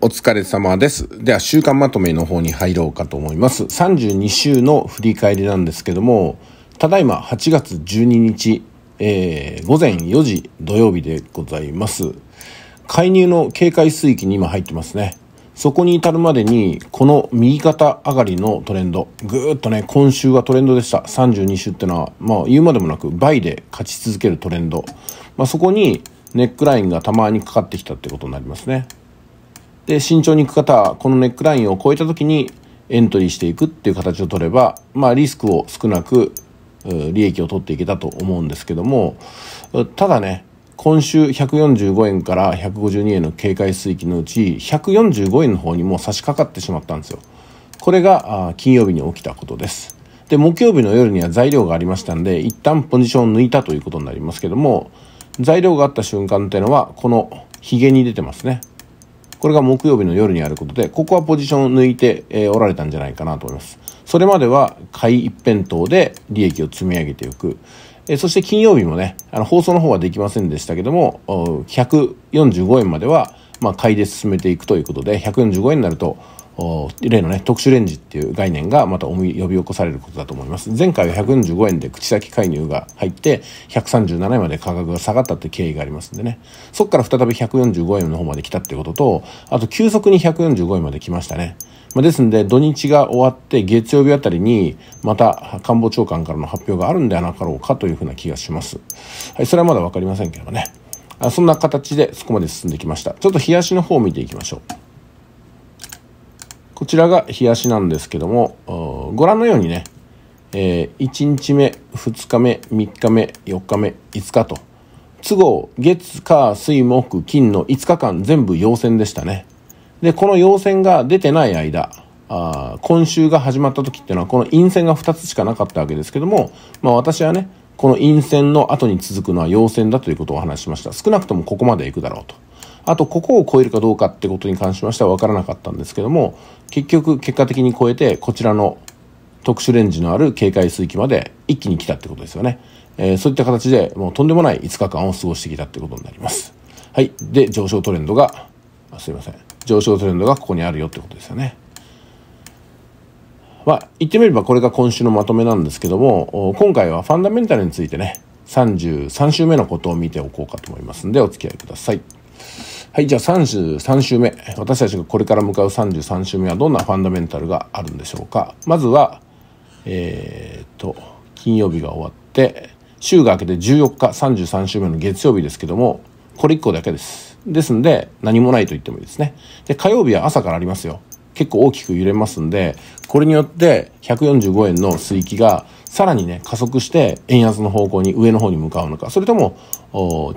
お疲れ様です。では、週間まとめの方に入ろうかと思います。32週の振り返りなんですけども、ただいま8月12日、えー、午前4時土曜日でございます。介入の警戒水域に今入ってますね。そこに至るまでに、この右肩上がりのトレンド、ぐーっとね、今週はトレンドでした。32週ってのは、まあ言うまでもなく倍で勝ち続けるトレンド。まあそこにネックラインがたまにかかってきたってことになりますね。で、慎重に行く方は、このネックラインを超えた時にエントリーしていくっていう形を取れば、まあ、リスクを少なく、利益を取っていけたと思うんですけども、ただね、今週145円から152円の警戒水域のうち、145円の方にもう差し掛かってしまったんですよ。これが金曜日に起きたことです。で、木曜日の夜には材料がありましたんで、一旦ポジションを抜いたということになりますけども、材料があった瞬間っていうのは、このヒゲに出てますね。これが木曜日の夜にあることで、ここはポジションを抜いて、えー、おられたんじゃないかなと思います。それまでは買い一辺倒で利益を積み上げていく。えそして金曜日もね、あの放送の方はできませんでしたけども、145円までは、まあ、買いで進めていくということで、145円になると、例のね、特殊レンジっていう概念がまた思い呼び起こされることだと思います。前回は145円で口先介入が入って、137円まで価格が下がったって経緯がありますんでね。そこから再び145円の方まで来たってことと、あと急速に145円まで来ましたね。まですんで、土日が終わって月曜日あたりに、また官房長官からの発表があるんではなかろうかというふうな気がします。はい、それはまだ分かりませんけどね。あそんな形でそこまで進んできました。ちょっと冷やしの方を見ていきましょう。こちらが冷やしなんですけども、ご覧のようにね、えー、1日目、2日目、3日目、4日目、5日と、都合、月、火、水、木、金の5日間全部陽線でしたね。で、この陽線が出てない間、あ今週が始まった時っていうのはこの陰線が2つしかなかったわけですけども、まあ私はね、この陰線の後に続くのは陽線だということをお話しました。少なくともここまで行くだろうと。あとここを超えるかどうかってことに関しましては分からなかったんですけども結局結果的に超えてこちらの特殊レンジのある警戒水域まで一気に来たってことですよね、えー、そういった形でもうとんでもない5日間を過ごしてきたってことになりますはいで上昇トレンドがすいません上昇トレンドがここにあるよってことですよねまあ、言ってみればこれが今週のまとめなんですけども、今回はファンダメンタルについてね、33週目のことを見ておこうかと思いますんで、お付き合いください。はい、じゃあ33週目。私たちがこれから向かう33週目はどんなファンダメンタルがあるんでしょうか。まずは、えー、と、金曜日が終わって、週が明けて14日、33週目の月曜日ですけども、これ1個だけです。ですんで、何もないと言ってもいいですね。で、火曜日は朝からありますよ。結構大きく揺れますんで、これによって145円の水域がさらにね、加速して円安の方向に、上の方に向かうのか、それとも、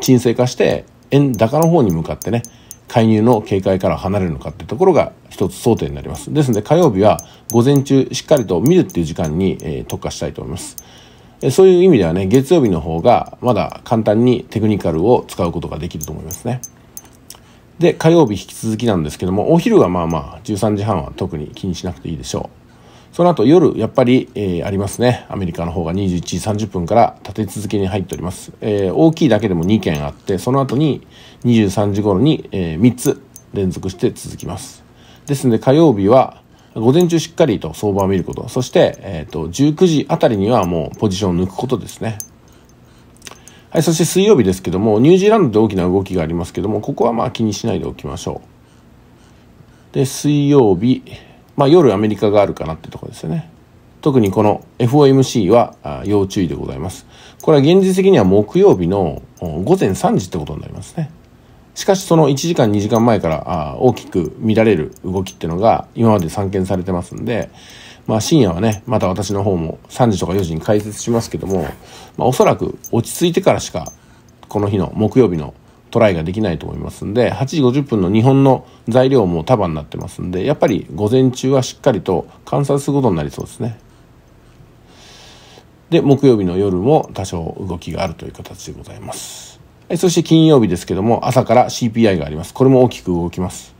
沈静化して円高の方に向かってね介入の警戒から離れるのかってところが一つ争点になりますですので火曜日は午前中しっかりと見るっていう時間に、え特化したいと思いますそういう意味ではね月曜日の方がまだ簡単にテクニカルを使うことができると思いますねで火曜日引き続きなんですけどもお昼はまあまあ13時半は特に気にしなくていいでしょうその後夜、やっぱり、えー、ありますね。アメリカの方が21時30分から立て続けに入っております。えー、大きいだけでも2件あって、その後に23時頃に、えー、3つ連続して続きます。ですので火曜日は、午前中しっかりと相場を見ること。そして、えっ、と、19時あたりにはもうポジションを抜くことですね。はい、そして水曜日ですけども、ニュージーランドで大きな動きがありますけども、ここはまあ気にしないでおきましょう。で、水曜日、まあ、夜アメリカがあるかなってとこですよね。特にこの FOMC は要注意でございます。これは現実的には木曜日の午前3時ってことになりますね。しかしその1時間2時間前から大きく見られる動きっていうのが今まで散見されてますんで、まあ深夜はね、また私の方も3時とか4時に解説しますけども、まあおそらく落ち着いてからしかこの日の木曜日のトライができないと思いますんで8時50分の日本の材料も束になってますんでやっぱり午前中はしっかりと観察することになりそうですねで木曜日の夜も多少動きがあるという形でございますそして金曜日ですけども朝から CPI がありますこれも大きく動きます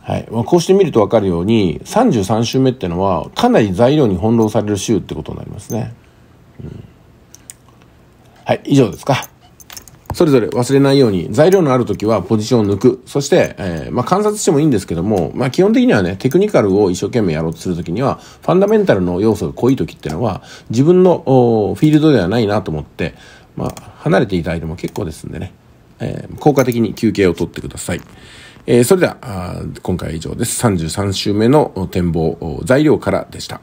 はい、こうして見ると分かるように33週目ってのはかなり材料に翻弄される週ってことになりますね、うん、はい以上ですかそれぞれ忘れないように、材料のある時はポジションを抜く。そして、えー、まあ、観察してもいいんですけども、まあ、基本的にはね、テクニカルを一生懸命やろうとする時には、ファンダメンタルの要素が濃い時っていうのは、自分のフィールドではないなと思って、まあ、離れていただいても結構ですんでね、えー、効果的に休憩をとってください。えー、それでは、今回は以上です。33週目の展望、材料からでした。